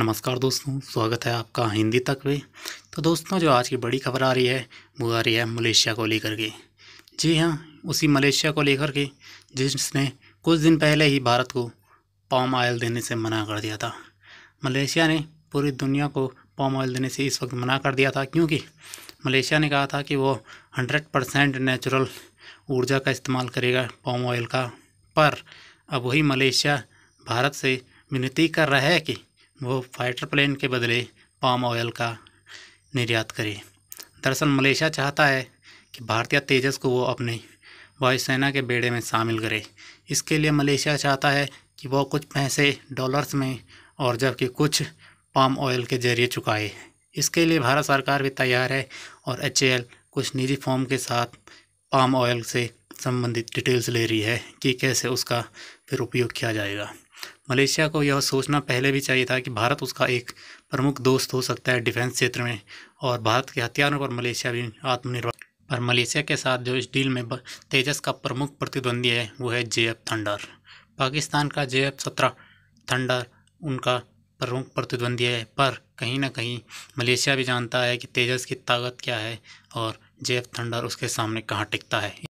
नमस्कार दोस्तों स्वागत है आपका हिंदी तक में तो दोस्तों जो आज की बड़ी खबर आ रही है वो आ रही है मलेशिया को लेकर के जी हाँ उसी मलेशिया को लेकर के जिसने कुछ दिन पहले ही भारत को पाम ऑयल देने से मना कर दिया था मलेशिया ने पूरी दुनिया को पाम ऑयल देने से इस वक्त मना कर दिया था क्योंकि मलेशिया ने कहा था कि वो हंड्रेड परसेंट नेचुरल ऊर्जा का इस्तेमाल करेगा पाम ऑयल का पर अब वही मलेशिया भारत से विनती कर रहा है कि वो फाइटर प्लेन के बदले पाम ऑयल का निर्यात करे दरअसल मलेशिया चाहता है कि भारतीय तेजस को वो अपने वायुसेना के बेड़े में शामिल करे इसके लिए मलेशिया चाहता है कि वो कुछ पैसे डॉलर्स में और जबकि कुछ पाम ऑयल के जरिए चुकाए इसके लिए भारत सरकार भी तैयार है और एच कुछ निजी फॉर्म के साथ पाम ऑयल से संबंधित डिटेल्स ले रही है कि कैसे उसका फिर उपयोग किया जाएगा मलेशिया को यह सोचना पहले भी चाहिए था कि भारत उसका एक प्रमुख दोस्त हो सकता है डिफेंस क्षेत्र में और भारत के हथियारों पर मलेशिया भी आत्मनिर्भर पर मलेशिया के साथ जो इस डील में तेजस का प्रमुख प्रतिद्वंदी है वो है जे एफ थंडर पाकिस्तान का जे एफ सत्रह थंडर उनका प्रमुख प्रतिद्वंदी है पर कहीं ना कहीं मलेशिया भी जानता है कि तेजस की ताकत क्या है और जे एफ थंडर उसके सामने कहाँ टिकता है